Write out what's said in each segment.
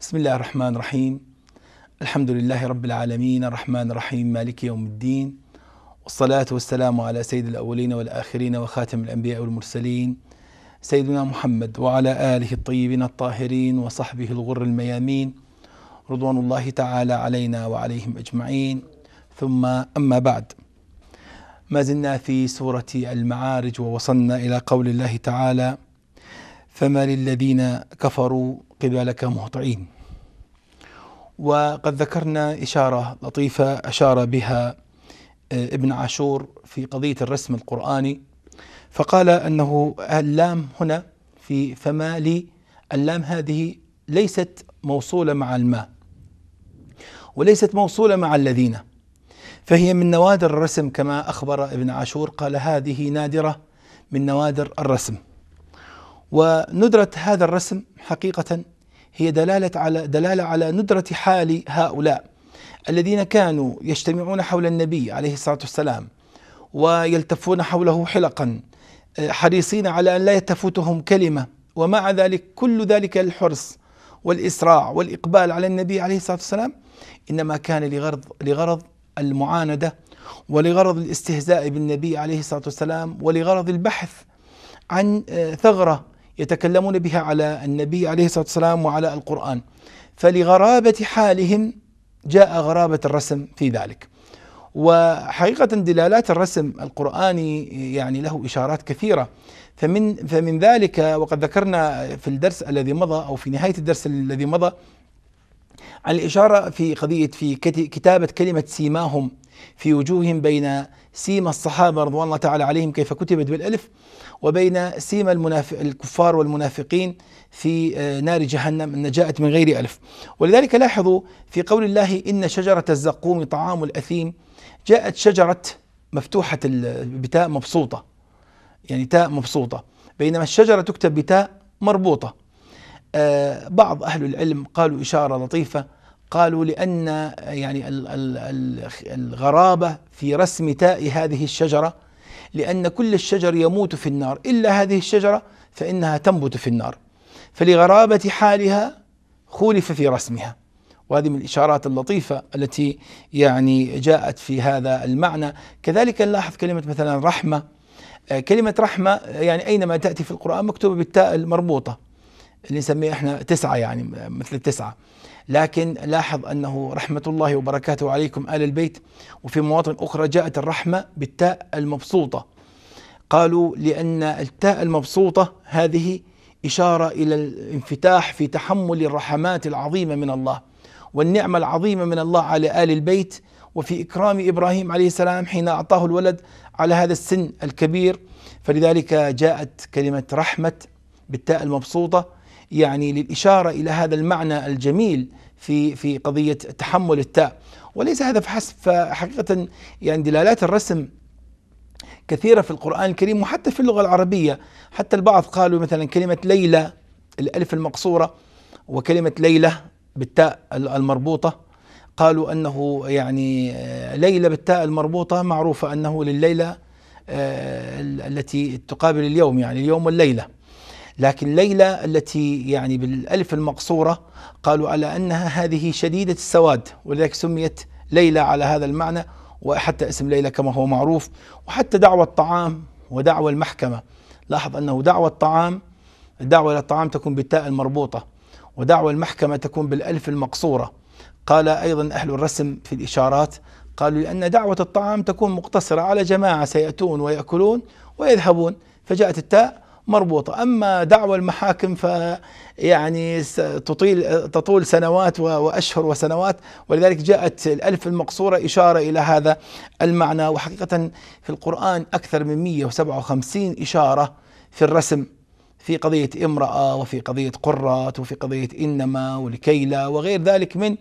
بسم الله الرحمن الرحيم الحمد لله رب العالمين الرحمن الرحيم مالك يوم الدين والصلاة والسلام على سيد الأولين والآخرين وخاتم الأنبياء والمرسلين سيدنا محمد وعلى آله الطيبين الطاهرين وصحبه الغر الميامين رضوان الله تعالى علينا وعليهم أجمعين ثم أما بعد ما زلنا في سورة المعارج ووصلنا إلى قول الله تعالى فما للذين كفروا قبالك مهطعين وقد ذكرنا إشارة لطيفة أشار بها آه، ابن عاشور في قضية الرسم القرآني فقال أنه اللام هنا في فما لي اللام هذه ليست موصولة مع الماء وليست موصولة مع الذين فهي من نوادر الرسم كما أخبر ابن عاشور قال هذه نادرة من نوادر الرسم وندرة هذا الرسم حقيقة هي دلالة على دلالة على ندرة حال هؤلاء الذين كانوا يجتمعون حول النبي عليه الصلاة والسلام ويلتفون حوله حلقا آه، حريصين على أن لا يتفوتهم كلمة ومع ذلك كل ذلك الحرص والإسراع والإقبال على النبي عليه الصلاة والسلام إنما كان لغرض لغرض المعاندة ولغرض الاستهزاء بالنبي عليه الصلاة والسلام ولغرض البحث عن آه، ثغرة يتكلمون بها على النبي عليه الصلاه والسلام وعلى القران فلغرابه حالهم جاء غرابه الرسم في ذلك وحقيقه دلالات الرسم القراني يعني له اشارات كثيره فمن فمن ذلك وقد ذكرنا في الدرس الذي مضى او في نهايه الدرس الذي مضى عن الإشارة في قضية في كتابة كلمة سيماهم في وجوههم بين سيما الصحابة رضوان الله تعالى عليهم كيف كتبت بالألف وبين سيما المناف... الكفار والمنافقين في آه، نار جهنم أن جاءت من غير ألف ولذلك لاحظوا في قول الله إن شجرة الزقوم طعام الأثيم جاءت شجرة مفتوحة بتاء مبسوطة يعني تاء مبسوطة بينما الشجرة تكتب بتاء مربوطة آه، بعض أهل العلم قالوا إشارة لطيفة قالوا لأن آه، يعني الغرابة في رسم تاء هذه الشجرة لأن كل الشجر يموت في النار إلا هذه الشجرة فإنها تنبت في النار فلغرابة حالها خولف في رسمها وهذه من الإشارات اللطيفة التي يعني جاءت في هذا المعنى كذلك نلاحظ كلمة مثلا رحمة آه، كلمة رحمة آه، يعني أينما تأتي في القرآن مكتوبة بالتاء المربوطة اللي نسميها احنا تسعة يعني آه، مثل التسعة لكن لاحظ انه رحمه الله وبركاته عليكم ال البيت وفي مواطن اخرى جاءت الرحمه بالتاء المبسوطه قالوا لان التاء المبسوطه هذه اشاره الى الانفتاح في تحمل الرحمات العظيمه من الله والنعمه العظيمه من الله على ال البيت وفي اكرام ابراهيم عليه السلام حين اعطاه الولد على هذا السن الكبير فلذلك جاءت كلمه رحمه بالتاء المبسوطه يعني للإشارة إلى هذا المعنى الجميل في في قضية تحمل التاء وليس هذا فحسب فحقيقة يعني دلالات الرسم كثيرة في القرآن الكريم وحتى في اللغة العربية حتى البعض قالوا مثلا كلمة ليلى الألف المقصورة وكلمة ليلى بالتاء المربوطة قالوا أنه يعني آه، ليلى بالتاء المربوطة معروفة أنه لليلة آه، التي تقابل اليوم يعني اليوم والليلة لكن ليلى التي يعني بالألف المقصورة قالوا على أنها هذه شديدة السواد ولذلك سميت ليلى على هذا المعنى وحتى اسم ليلى كما هو معروف وحتى دعوى الطعام ودعوى المحكمة لاحظ أنه دعوى الطعام الدعوة إلى الطعام تكون بالتاء المربوطة ودعوى المحكمة تكون بالألف المقصورة قال أيضا أهل الرسم في الإشارات قالوا لأن دعوة الطعام تكون مقتصرة على جماعة سيأتون ويأكلون ويذهبون فجاءت التاء مربوطة أما دعوى المحاكم فيعني تطيل تطول سنوات وأشهر وسنوات ولذلك جاءت الألف المقصورة إشارة إلى هذا المعنى وحقيقة في القرآن أكثر من 157 إشارة في الرسم في قضية امرأة وفي قضية قرات وفي قضية إنما ولكيلا وغير ذلك من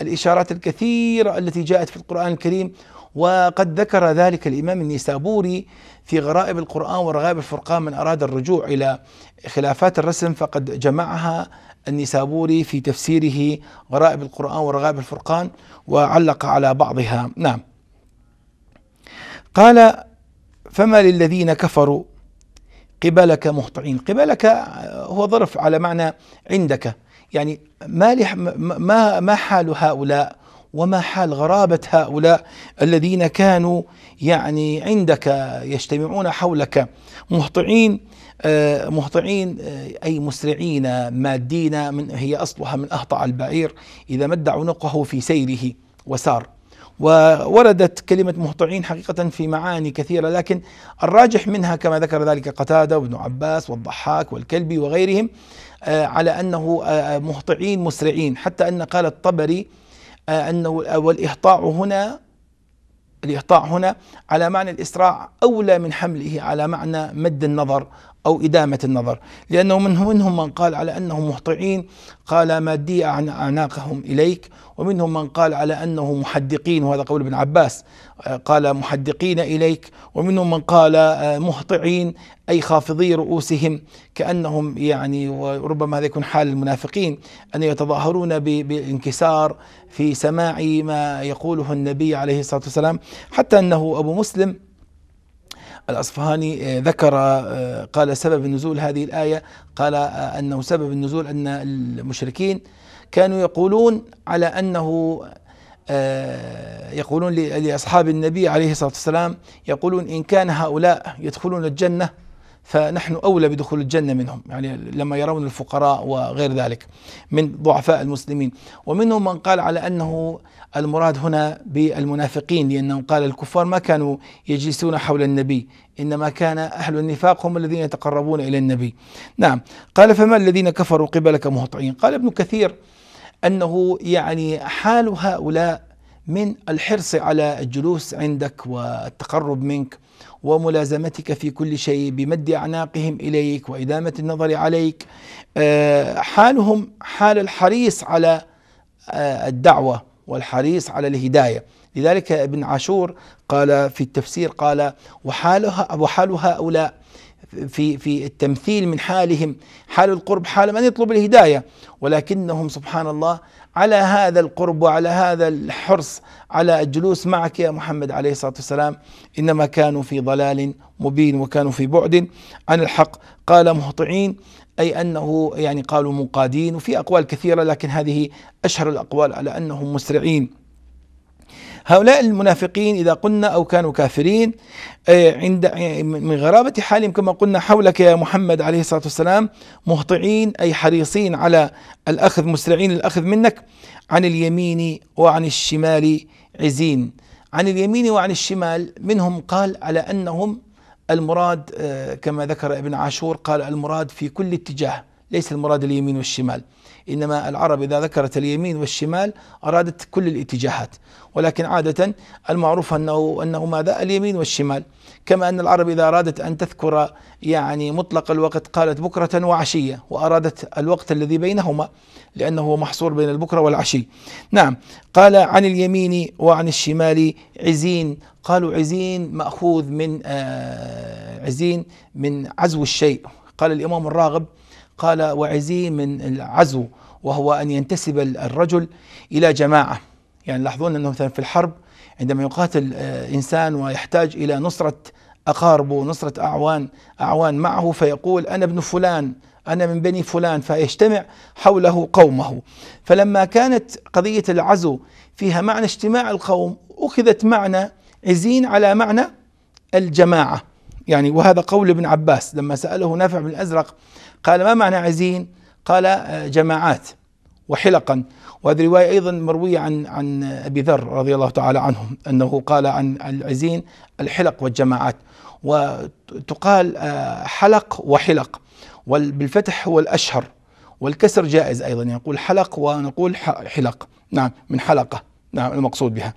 الإشارات الكثيرة التي جاءت في القرآن الكريم وقد ذكر ذلك الإمام النيسابوري في غرائب القرآن ورغائب الفرقان من أراد الرجوع إلى خلافات الرسم فقد جمعها النيسابوري في تفسيره غرائب القرآن ورغائب الفرقان وعلق على بعضها نعم قال فما للذين كفروا قبلك مهطعين قبلك هو ظرف على معنى عندك يعني ما ما ما حال هؤلاء وما حال غرابة هؤلاء الذين كانوا يعني عندك يجتمعون حولك مهطعين آه، مهطعين آه، أي مسرعين مادين من هي أصلها من أهطع البعير إذا مد عنقه في سيره وسار ووردت كلمة مهطعين حقيقة في معاني كثيرة لكن الراجح منها كما ذكر ذلك قتادة وابن عباس والضحاك والكلبي وغيرهم آه، على أنه مهطعين مسرعين حتى أن قال الطبري أنه والإهطاع هنا الإهطاع هنا على معنى الإسراع أولى من حمله على معنى مد النظر أو إدامة النظر لأنه منهم, منهم من قال على أنهم مهطعين قال مادية عن أعناقهم إليك ومنهم من قال على أنهم محدقين وهذا قول ابن عباس آه، قال محدقين إليك ومنهم من قال آه، مهطعين أي خافضي رؤوسهم كأنهم يعني وربما هذا يكون حال المنافقين أن يتظاهرون بانكسار في سماع ما يقوله النبي عليه الصلاة والسلام حتى أنه أبو مسلم الأصفهاني آه، ذكر آه، قال سبب نزول هذه الآية قال آه، أنه سبب النزول أن المشركين كانوا يقولون على أنه يقولون لأصحاب النبي عليه الصلاة والسلام يقولون إن كان هؤلاء يدخلون الجنة فنحن أولى بدخول الجنة منهم يعني لما يرون الفقراء وغير ذلك من ضعفاء المسلمين ومنهم من قال على أنه المراد هنا بالمنافقين لأنه قال الكفار ما كانوا يجلسون حول النبي إنما كان أهل النفاق هم الذين يتقربون إلى النبي نعم قال فما الذين كفروا قبلك مهطعين قال ابن كثير أنه يعني حال هؤلاء من الحرص على الجلوس عندك والتقرب منك وملازمتك في كل شيء بمد أعناقهم إليك وإدامة النظر عليك آه، حالهم حال الحريص على آه، الدعوة والحريص على الهداية لذلك ابن عاشور قال في التفسير قال وحالها وحال هؤلاء في في التمثيل من حالهم حال القرب حال من يطلب الهدايه ولكنهم سبحان الله على هذا القرب وعلى هذا الحرص على الجلوس معك يا محمد عليه الصلاه والسلام انما كانوا في ضلال مبين وكانوا في بعد عن الحق قال مهطعين اي انه يعني قالوا منقادين وفي اقوال كثيره لكن هذه اشهر الاقوال على انهم مسرعين هؤلاء المنافقين إذا قلنا أو كانوا كافرين عند من غرابة حالهم كما قلنا حولك يا محمد عليه الصلاة والسلام مهطعين أي حريصين على الأخذ مسرعين الأخذ منك عن اليمين وعن الشمال عزين عن اليمين وعن الشمال منهم قال على أنهم المراد آه، كما ذكر ابن عاشور قال المراد في كل اتجاه ليس المراد اليمين والشمال إنما العرب إذا ذكرت اليمين والشمال أرادت كل الاتجاهات ولكن عادة المعروف أنه أنه ماذا اليمين والشمال كما أن العرب إذا أرادت أن تذكر يعني مطلق الوقت قالت بكرة وعشية وأرادت الوقت الذي بينهما لأنه هو محصور بين البكرة والعشي نعم قال عن اليمين وعن الشمال عزين قالوا عزين مأخوذ من آه، عزين من عزو الشيء قال الإمام الراغب قال وعزي من العزو وهو أن ينتسب الرجل إلى جماعة يعني لاحظون أنه مثلا في الحرب عندما يقاتل آه، إنسان ويحتاج إلى نصرة أقاربه ونصرة أعوان أعوان معه فيقول أنا ابن فلان أنا من بني فلان فيجتمع حوله قومه فلما كانت قضية العزو فيها معنى اجتماع القوم أخذت معنى عزين على معنى الجماعة يعني وهذا قول ابن عباس لما سأله نافع بن الأزرق قال ما معنى عزين قال آه، جماعات وحلقا وهذه الرواية أيضا مروية عن عن أبي ذر رضي الله تعالى عنه أنه قال عن العزين الحلق والجماعات وتقال آه، حلق وحلق وبالفتح هو الأشهر والكسر جائز أيضا يقول حلق ونقول حلق نعم من حلقة نعم المقصود بها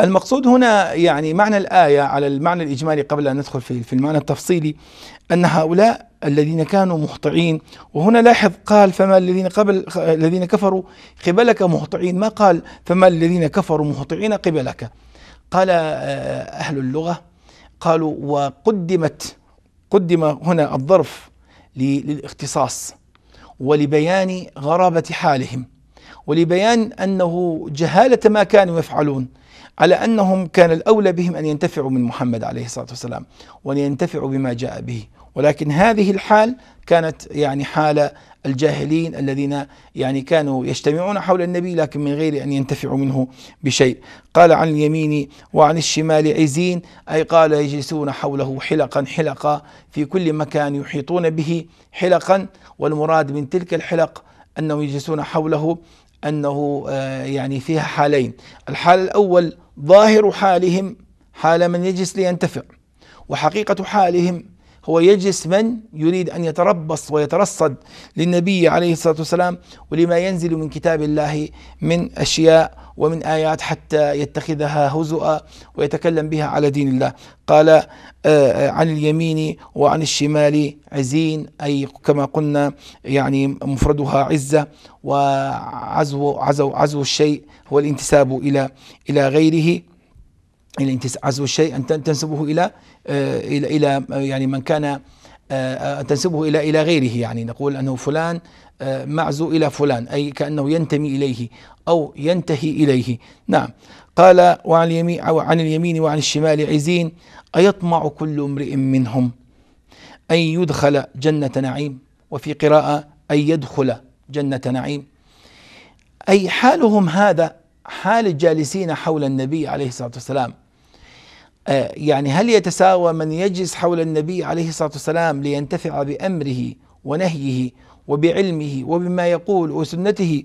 المقصود هنا يعني معنى الآية على المعنى الإجمالي قبل أن ندخل في في المعنى التفصيلي أن هؤلاء الذين كانوا مهطعين وهنا لاحظ قال فما الذين قبل الذين كفروا قبلك مهطعين ما قال فما الذين كفروا مهطعين قبلك قال آه، أهل اللغة قالوا وقدمت قدم هنا الظرف للاختصاص ولبيان غرابة حالهم ولبيان أنه جهالة ما كانوا يفعلون على أنهم كان الأولى بهم أن ينتفعوا من محمد عليه الصلاة والسلام وأن ينتفعوا بما جاء به ولكن هذه الحال كانت يعني حال الجاهلين الذين يعني كانوا يجتمعون حول النبي لكن من غير ان ينتفعوا منه بشيء. قال عن اليمين وعن الشمال عزين اي قال يجلسون حوله حلقا حلقا في كل مكان يحيطون به حلقا والمراد من تلك الحلق انهم يجلسون حوله أنه آه، يعني فيها حالين الحال الأول ظاهر حالهم حال من يجلس لينتفع وحقيقة حالهم هو يجلس من يريد أن يتربص ويترصد للنبي عليه الصلاة والسلام ولما ينزل من كتاب الله من أشياء ومن آيات حتى يتخذها هزؤا ويتكلم بها على دين الله قال آه، آه، عن اليمين وعن الشمال عزين أي كما قلنا يعني مفردها عزة وعزو عزو عزو الشيء هو الانتساب إلى إلى غيره عزو الشيء أن تنسبه إلى آه، إلى إلى يعني من كان آه، آه، تنسبه إلى إلى غيره يعني نقول أنه فلان آه، معزو إلى فلان أي كأنه ينتمي إليه أو ينتهي إليه نعم قال وعن اليمين, وعن اليمين وعن الشمال عزين أيطمع كل امرئ منهم أن يدخل جنة نعيم وفي قراءة أن يدخل جنة نعيم أي حالهم هذا حال الجالسين حول النبي عليه الصلاة والسلام آه، يعني هل يتساوى من يجلس حول النبي عليه الصلاه والسلام لينتفع بامره ونهيه وبعلمه وبما يقول وسنته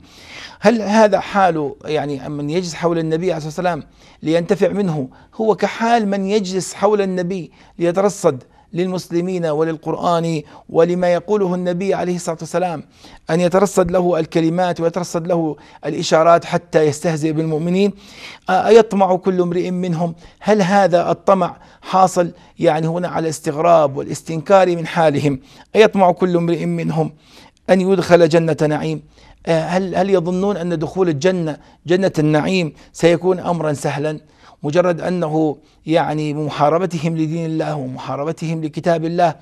هل هذا حال يعني من يجلس حول النبي عليه الصلاه والسلام لينتفع منه هو كحال من يجلس حول النبي ليترصد للمسلمين وللقرآن ولما يقوله النبي عليه الصلاة والسلام أن يترصد له الكلمات ويترصد له الإشارات حتى يستهزئ بالمؤمنين أيطمع كل امرئ منهم هل هذا الطمع حاصل يعني هنا على الاستغراب والاستنكار من حالهم أيطمع كل امرئ منهم أن يدخل جنة نعيم هل هل يظنون أن دخول الجنة جنة النعيم سيكون أمرا سهلا مجرد انه يعني محاربتهم لدين الله ومحاربتهم لكتاب الله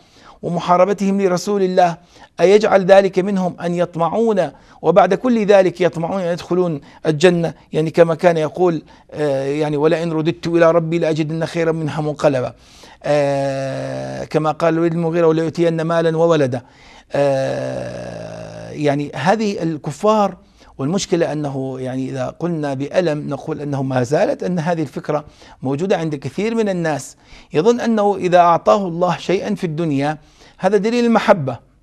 ومحاربتهم لرسول الله أيجعل ذلك منهم أن يطمعون وبعد كل ذلك يطمعون أن يدخلون الجنة يعني كما كان يقول آه، يعني ولئن رددت إلى ربي لأجدن خيرا منها منقلبا آه، كما قال الوليد المغيرة وليؤتين مالا وولدا آه، يعني هذه الكفار والمشكلة أنه يعني إذا قلنا بألم نقول أنه ما زالت أن هذه الفكرة موجودة عند كثير من الناس يظن أنه إذا أعطاه الله شيئا في الدنيا هذا دليل المحبة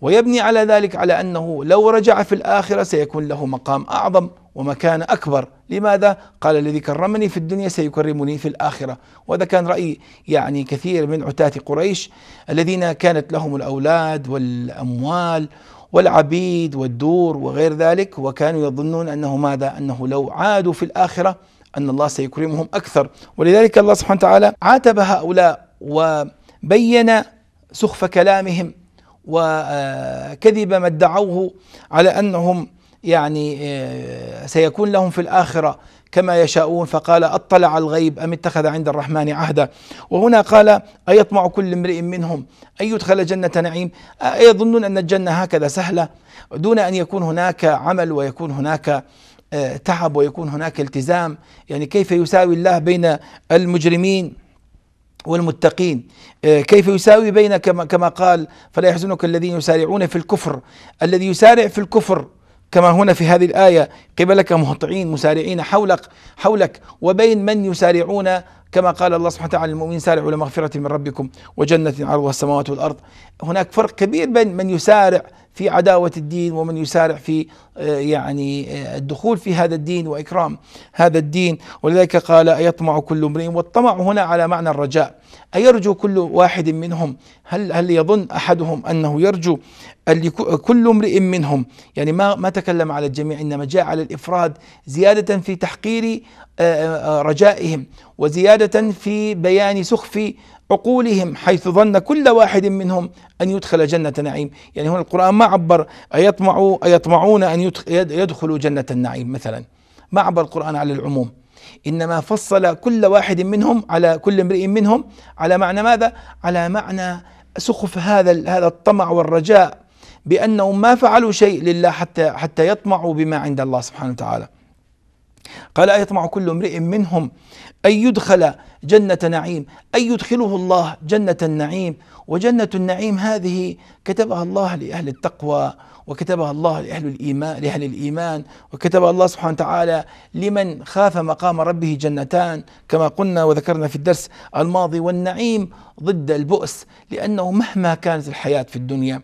ويبني على ذلك على أنه لو رجع في الآخرة سيكون له مقام أعظم ومكان أكبر لماذا؟ قال الذي كرمني في الدنيا سيكرمني في الآخرة وهذا كان رأي يعني كثير من عتاة قريش الذين كانت لهم الأولاد والأموال والعبيد والدور وغير ذلك وكانوا يظنون انه ماذا؟ انه لو عادوا في الاخره ان الله سيكرمهم اكثر ولذلك الله سبحانه وتعالى عاتب هؤلاء وبين سخف كلامهم وكذب ما ادعوه على انهم يعني آه، سيكون لهم في الاخره كما يشاءون فقال اطلع الغيب ام اتخذ عند الرحمن عهدا وهنا قال ايطمع كل امرئ منهم ان يدخل جنه نعيم ايظنون ان الجنه هكذا سهله دون ان يكون هناك عمل ويكون هناك آه، تعب ويكون هناك التزام يعني كيف يساوي الله بين المجرمين والمتقين آه، كيف يساوي بين كما قال فلا يحزنك الذين يسارعون في الكفر الذي يسارع في الكفر كما هنا في هذه الآية قبلك مهطعين مسارعين حولك حولك وبين من يسارعون كما قال الله سبحانه وتعالى للمؤمنين سارعوا إلى مغفرة من ربكم وجنة عرضها السماوات والأرض هناك فرق كبير بين من يسارع في عداوة الدين ومن يسارع في آه، يعني آه، الدخول في هذا الدين وإكرام هذا الدين ولذلك قال أيطمع كل امرئ والطمع هنا على معنى الرجاء أيرجو كل واحد منهم هل هل يظن أحدهم أنه يرجو كل امرئ منهم يعني ما ما تكلم على الجميع إنما جاء على الإفراد زيادة في تحقير آه، رجائهم وزيادة زيادة في بيان سخف عقولهم حيث ظن كل واحد منهم أن يدخل جنة نعيم يعني هنا القرآن ما عبر أيطمع أيطمعون أن يدخلوا جنة النعيم مثلا ما عبر القرآن على العموم إنما فصل كل واحد منهم على كل امرئ منهم على معنى ماذا؟ على معنى سخف هذا هذا الطمع والرجاء بأنهم ما فعلوا شيء لله حتى حتى يطمعوا بما عند الله سبحانه وتعالى قال أيطمع كل امرئ منهم أن يدخل جنة نعيم أن يدخله الله جنة النعيم وجنة النعيم هذه كتبها الله لأهل التقوى وكتبها الله لأهل الإيمان لأهل الإيمان وكتبها الله سبحانه وتعالى لمن خاف مقام ربه جنتان كما قلنا وذكرنا في الدرس الماضي والنعيم ضد البؤس لأنه مهما كانت الحياة في الدنيا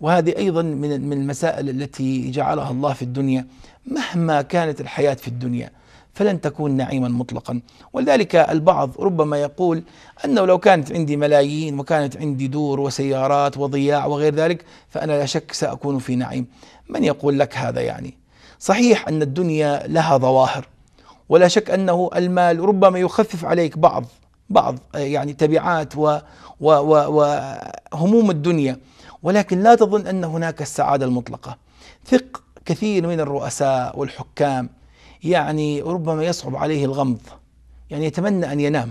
وهذه أيضا من من المسائل التي جعلها الله في الدنيا مهما كانت الحياة في الدنيا فلن تكون نعيما مطلقا ولذلك البعض ربما يقول أنه لو كانت عندي ملايين وكانت عندي دور وسيارات وضياع وغير ذلك فأنا لا شك سأكون في نعيم من يقول لك هذا يعني صحيح أن الدنيا لها ظواهر ولا شك أنه المال ربما يخفف عليك بعض بعض يعني تبعات وهموم الدنيا ولكن لا تظن أن هناك السعادة المطلقة ثق كثير من الرؤساء والحكام يعني ربما يصعب عليه الغمض يعني يتمنى أن ينام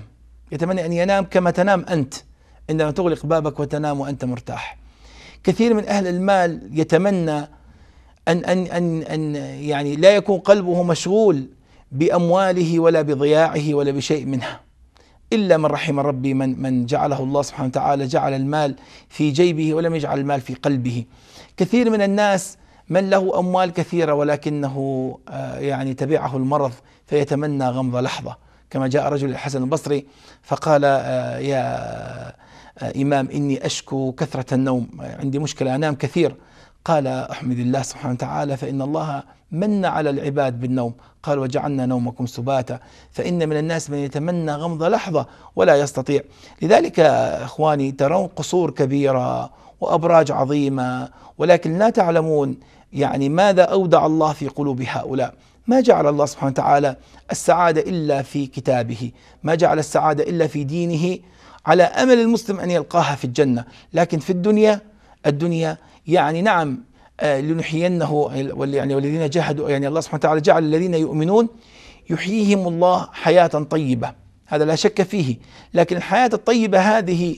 يتمنى أن ينام كما تنام أنت عندما تغلق بابك وتنام وأنت مرتاح كثير من أهل المال يتمنى أن أن أن أن يعني لا يكون قلبه مشغول بأمواله ولا بضياعه ولا بشيء منها إلا من رحم ربي من من جعله الله سبحانه وتعالى جعل المال في جيبه ولم يجعل المال في قلبه كثير من الناس من له أموال كثيرة ولكنه آه، يعني تبعه المرض فيتمنى غمض لحظة كما جاء رجل الحسن البصري فقال آه، يا آه، إمام إني أشكو كثرة النوم عندي مشكلة أنام كثير قال أحمد الله سبحانه وتعالى فإن الله من على العباد بالنوم قال وجعلنا نومكم سباتا فإن من الناس من يتمنى غمض لحظة ولا يستطيع لذلك إخواني ترون قصور كبيرة وأبراج عظيمة ولكن لا تعلمون يعني ماذا أودع الله في قلوب هؤلاء ما جعل الله سبحانه وتعالى السعادة إلا في كتابه ما جعل السعادة إلا في دينه على أمل المسلم أن يلقاها في الجنة لكن في الدنيا الدنيا يعني نعم آه، لنحيينه يعني والذين جاهدوا يعني الله سبحانه وتعالى جعل الذين يؤمنون يحييهم الله حياة طيبة هذا لا شك فيه لكن الحياة الطيبة هذه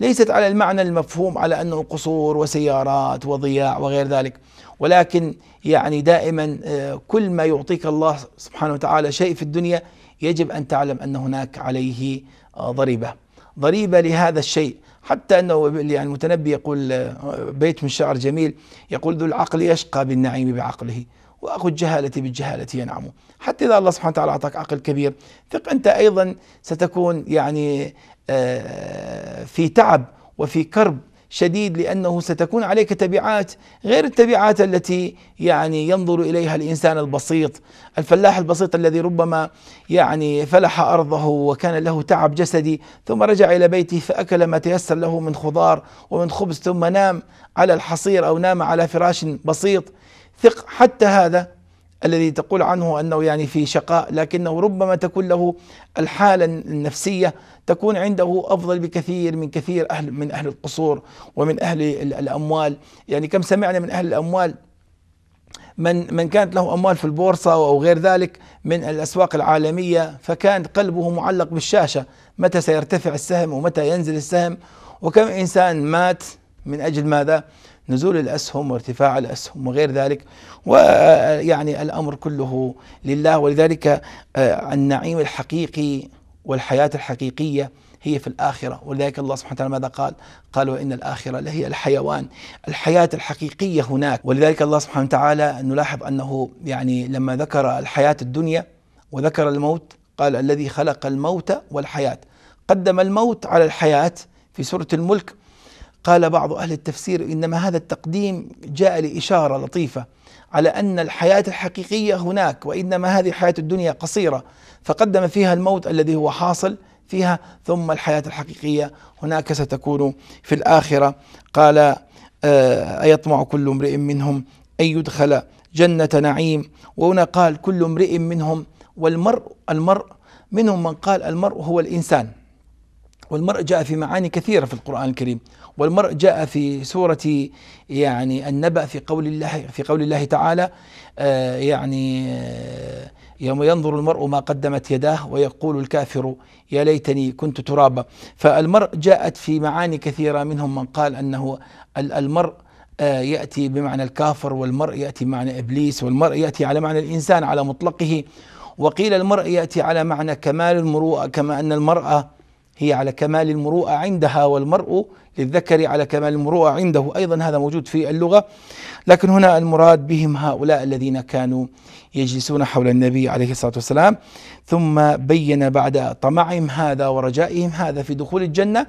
ليست على المعنى المفهوم على انه قصور وسيارات وضياع وغير ذلك ولكن يعني دائما آه، كل ما يعطيك الله سبحانه وتعالى شيء في الدنيا يجب ان تعلم ان هناك عليه آه، ضريبه ضريبه لهذا الشيء حتى انه يعني المتنبي يقول آه، بيت من شعر جميل يقول ذو العقل يشقى بالنعيم بعقله واخو الجهاله بالجهاله ينعم حتى اذا الله سبحانه وتعالى اعطاك عقل كبير ثق انت ايضا ستكون يعني آه، في تعب وفي كرب شديد لانه ستكون عليك تبعات غير التبعات التي يعني ينظر اليها الانسان البسيط، الفلاح البسيط الذي ربما يعني فلح ارضه وكان له تعب جسدي ثم رجع الى بيته فاكل ما تيسر له من خضار ومن خبز ثم نام على الحصير او نام على فراش بسيط، ثق حتى هذا الذي تقول عنه انه يعني في شقاء لكنه ربما تكون له الحاله النفسيه تكون عنده افضل بكثير من كثير اهل من اهل القصور ومن اهل الاموال يعني كم سمعنا من اهل الاموال من من كانت له اموال في البورصه او غير ذلك من الاسواق العالميه فكان قلبه معلق بالشاشه متى سيرتفع السهم ومتى ينزل السهم وكم انسان مات من اجل ماذا؟ نزول الأسهم وارتفاع الأسهم وغير ذلك ويعني الأمر كله لله ولذلك آه، النعيم الحقيقي والحياة الحقيقية هي في الآخرة ولذلك الله سبحانه وتعالى ماذا قال قال وإن الآخرة لهي الحيوان الحياة الحقيقية هناك ولذلك الله سبحانه وتعالى نلاحظ أنه يعني لما ذكر الحياة الدنيا وذكر الموت قال الذي خلق الموت والحياة قدم الموت على الحياة في سورة الملك قال بعض أهل التفسير إنما هذا التقديم جاء لإشارة لطيفة على أن الحياة الحقيقية هناك وإنما هذه الحياة الدنيا قصيرة فقدم فيها الموت الذي هو حاصل فيها ثم الحياة الحقيقية هناك ستكون في الآخرة قال آه، أيطمع كل امرئ منهم أن يدخل جنة نعيم وهنا قال كل امرئ منهم والمرء المرء منهم من قال المرء هو الإنسان والمرء جاء في معاني كثيرة في القرآن الكريم والمرء جاء في سورة يعني النبأ في قول الله في قول الله تعالى آه، يعني آه، يوم ينظر المرء ما قدمت يداه ويقول الكافر يا ليتني كنت ترابا فالمرء جاءت في معاني كثيرة منهم من قال أنه المرء آه، يأتي بمعنى الكافر والمرء يأتي بمعنى إبليس والمرء يأتي على معنى الإنسان على مطلقه وقيل المرء يأتي على معنى كمال المروءة كما أن المرأة هي على كمال المروءة عندها والمرء للذكر على كمال المروءة عنده أيضا هذا موجود في اللغة لكن هنا المراد بهم هؤلاء الذين كانوا يجلسون حول النبي عليه الصلاة والسلام ثم بين بعد طمعهم هذا ورجائهم هذا في دخول الجنة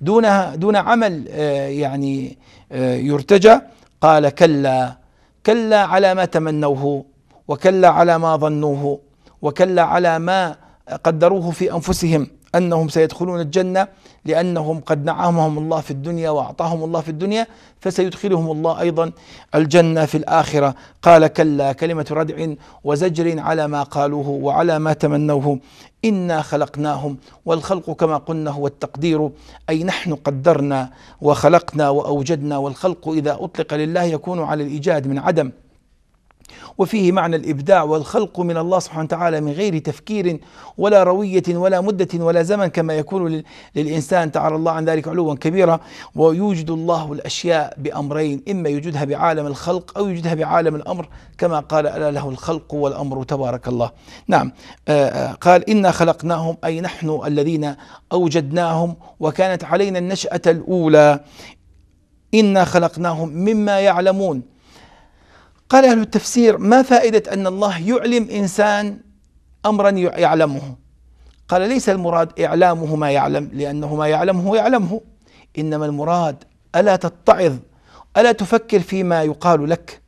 دون دون عمل آه، يعني آه، يرتجى قال كلا كلا على ما تمنوه وكلا على ما ظنوه وكلا على ما قدروه في انفسهم أنهم سيدخلون الجنة لأنهم قد نعمهم الله في الدنيا وأعطاهم الله في الدنيا فسيدخلهم الله أيضا الجنة في الآخرة قال كلا كلمة ردع وزجر على ما قالوه وعلى ما تمنوه إنا خلقناهم والخلق كما قلنا هو التقدير أي نحن قدرنا وخلقنا وأوجدنا والخلق إذا أطلق لله يكون على الإيجاد من عدم وفيه معنى الابداع والخلق من الله سبحانه وتعالى من غير تفكير ولا رويه ولا مده ولا زمن كما يكون للانسان تعالى الله عن ذلك علوا كبيرا ويوجد الله الاشياء بامرين اما يوجدها بعالم الخلق او يوجدها بعالم الامر كما قال الا له الخلق والامر تبارك الله. نعم آه، آه، قال انا خلقناهم اي نحن الذين اوجدناهم وكانت علينا النشاه الاولى انا خلقناهم مما يعلمون قال أهل التفسير ما فائدة أن الله يعلم إنسان أمرا يعلمه قال ليس المراد إعلامه ما يعلم لأنه ما يعلمه يعلمه إنما المراد ألا تتعظ ألا تفكر فيما يقال لك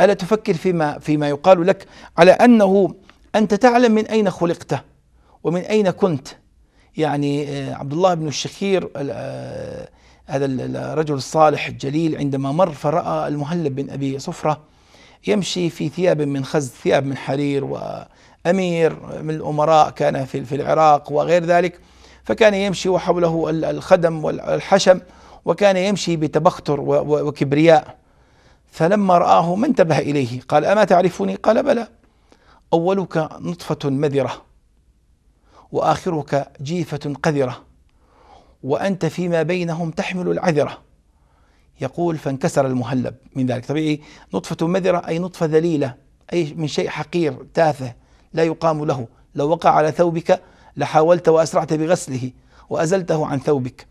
ألا تفكر فيما فيما يقال لك على أنه أنت تعلم من أين خلقت ومن أين كنت يعني آه، عبد الله بن الشخير آه، هذا الرجل الصالح الجليل عندما مر فرأى المهلب بن أبي صفرة يمشي في ثياب من خز ثياب من حرير وأمير من الأمراء كان في العراق وغير ذلك فكان يمشي وحوله الخدم والحشم وكان يمشي بتبختر وكبرياء فلما رآه ما انتبه إليه قال أما تعرفني قال بلى أولك نطفة مذرة وآخرك جيفة قذرة وأنت فيما بينهم تحمل العذرة يقول فانكسر المهلب من ذلك طبيعي إيه؟ نطفة مذرة أي نطفة ذليلة أي من شيء حقير تافه لا يقام له لو وقع على ثوبك لحاولت وأسرعت بغسله وأزلته عن ثوبك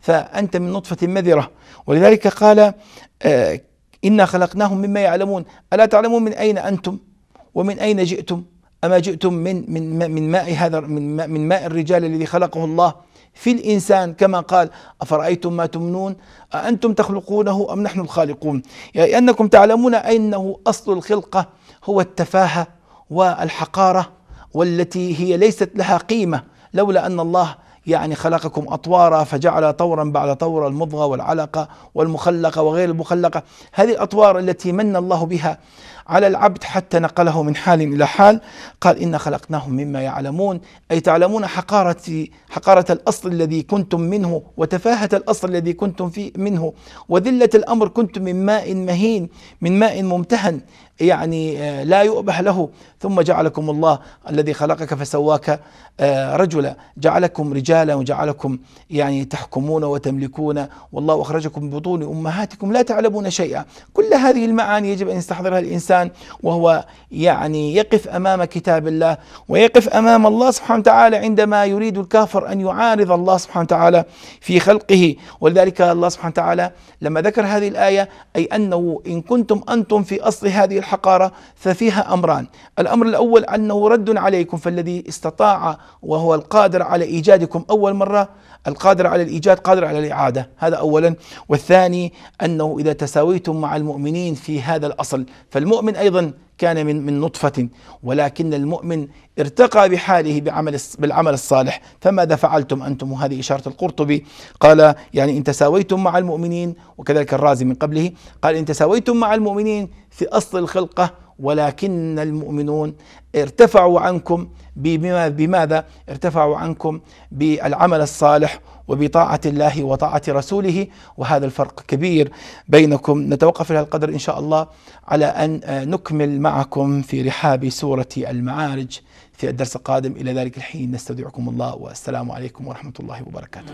فأنت من نطفة مذرة ولذلك قال آه إنا خلقناهم مما يعلمون ألا تعلمون من أين أنتم ومن أين جئتم أما جئتم من من من ماء هذا من ماء, من ماء الرجال الذي خلقه الله في الإنسان كما قال أفرأيتم ما تمنون أأنتم تخلقونه أم نحن الخالقون يعني أنكم تعلمون أنه أصل الخلقة هو التفاهة والحقارة والتي هي ليست لها قيمة لولا أن الله يعني خلقكم أطوارا فجعل طورا بعد طور المضغة والعلقة والمخلقة وغير المخلقة هذه الأطوار التي من الله بها على العبد حتى نقله من حال إلى حال قال إن خلقناهم مما يعلمون أي تعلمون حقارة حقارة الأصل الذي كنتم منه وتفاهة الأصل الذي كنتم فيه منه وذلة الأمر كنتم من ماء مهين من ماء ممتهن يعني آه، لا يؤبح له ثم جعلكم الله الذي خلقك فسواك آه، رجلا جعلكم رجالا وجعلكم يعني تحكمون وتملكون والله أخرجكم بطون أمهاتكم لا تعلمون شيئا كل هذه المعاني يجب أن يستحضرها الإنسان الانسان وهو يعني يقف امام كتاب الله ويقف امام الله سبحانه وتعالى عندما يريد الكافر ان يعارض الله سبحانه وتعالى في خلقه ولذلك الله سبحانه وتعالى لما ذكر هذه الايه اي انه ان كنتم انتم في اصل هذه الحقاره ففيها امران، الامر الاول انه رد عليكم فالذي استطاع وهو القادر على ايجادكم اول مره القادر على الايجاد قادر على الاعاده، هذا اولا، والثاني انه اذا تساويتم مع المؤمنين في هذا الاصل فالمؤمن المؤمن أيضا كان من من نطفة ولكن المؤمن ارتقى بحاله بعمل بالعمل الصالح فماذا فعلتم أنتم وهذه إشارة القرطبي قال يعني إن تساويتم مع المؤمنين وكذلك الرازي من قبله قال إن تساويتم مع المؤمنين في أصل الخلقة ولكن المؤمنون ارتفعوا عنكم بماذا؟ ارتفعوا عنكم بالعمل الصالح وبطاعة الله وطاعة رسوله وهذا الفرق كبير بينكم نتوقف إلى القدر إن شاء الله على أن آه، نكمل معكم في رحاب سورة المعارج في الدرس القادم إلى ذلك الحين نستودعكم الله والسلام عليكم ورحمة الله وبركاته